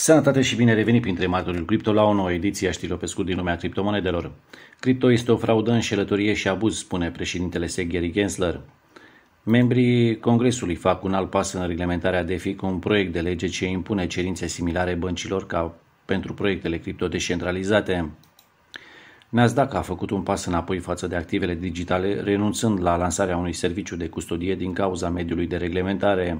Sănătate și bine revenit printre martorii cripto la o nouă ediție a știrilor pe scurt din lumea criptomonedelor. Cripto este o fraudă, înșelătorie și abuz, spune președintele Segheri Gensler. Membrii Congresului fac un alt pas în reglementarea DeFi cu un proiect de lege ce impune cerințe similare băncilor ca pentru proiectele cripto descentralizate. Nasdaq a făcut un pas înapoi față de activele digitale, renunțând la lansarea unui serviciu de custodie din cauza mediului de reglementare.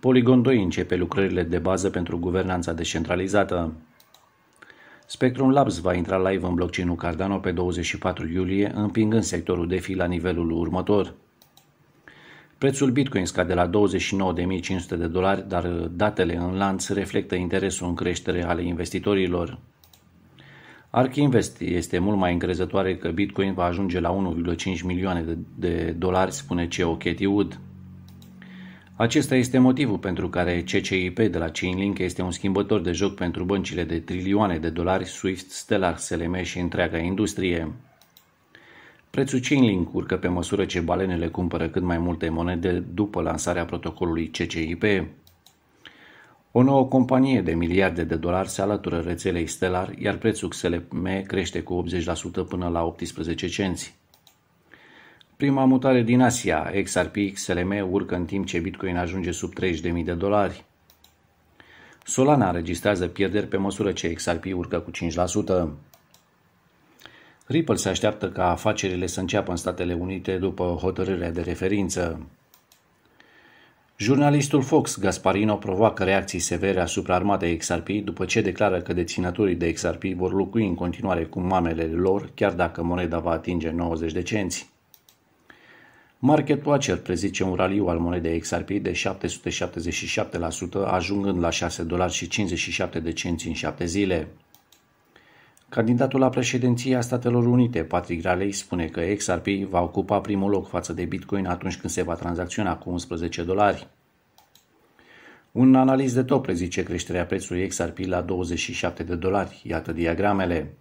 Poligon 2 începe lucrările de bază pentru guvernanța descentralizată. Spectrum Labs va intra live în blockchain-ul Cardano pe 24 iulie, împingând sectorul DeFi la nivelul următor. Prețul Bitcoin scade la 29.500 de dolari, dar datele în lanț reflectă interesul în creștere ale investitorilor. ARK Invest este mult mai încrezătoare că Bitcoin va ajunge la 1,5 milioane de, de dolari, spune CEO Katie Wood. Acesta este motivul pentru care CCIP de la Chainlink este un schimbător de joc pentru băncile de trilioane de dolari Swift, Stellar, SLM și întreaga industrie. Prețul Chainlink urcă pe măsură ce balenele cumpără cât mai multe monede după lansarea protocolului CCIP. O nouă companie de miliarde de dolari se alătură rețelei Stellar, iar prețul XLM crește cu 80% până la 18 cenți. Prima mutare din Asia, XRP, XLM urcă în timp ce Bitcoin ajunge sub 30.000 de dolari. Solana înregistrează pierderi pe măsură ce XRP urcă cu 5%. Ripple se așteaptă ca afacerile să înceapă în Statele Unite după hotărârea de referință. Jurnalistul Fox Gasparino provoacă reacții severe asupra armatei XRP după ce declară că deținătorii de XRP vor locui în continuare cu mamele lor, chiar dacă moneda va atinge 90 de cenți. Marketul Watcher prezice un raliu al monedei XRP de 777%, ajungând la 6 dolari și 57 de cenți în 7 zile. Candidatul la președinția Statelor Unite, Patrick Raleigh, spune că XRP va ocupa primul loc față de Bitcoin atunci când se va tranzacționa cu 11 dolari. Un analiz de top prezice creșterea prețului XRP la 27 de dolari. Iată diagramele.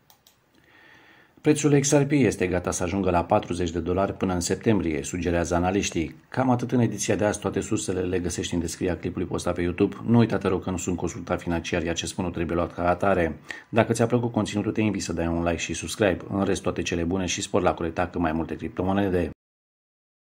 Prețul XRP este gata să ajungă la 40 de dolari până în septembrie, sugerează analiștii. Cam atât în ediția de azi, toate sursele le găsești în descrierea clipului postat pe YouTube. Nu uita, te rog, că nu sunt consultat financiar, iar ce spun nu trebuie luat ca atare. Dacă ți-a plăcut conținutul, te invit să dai un like și subscribe. În rest, toate cele bune și spor la colecta cât mai multe criptomonede.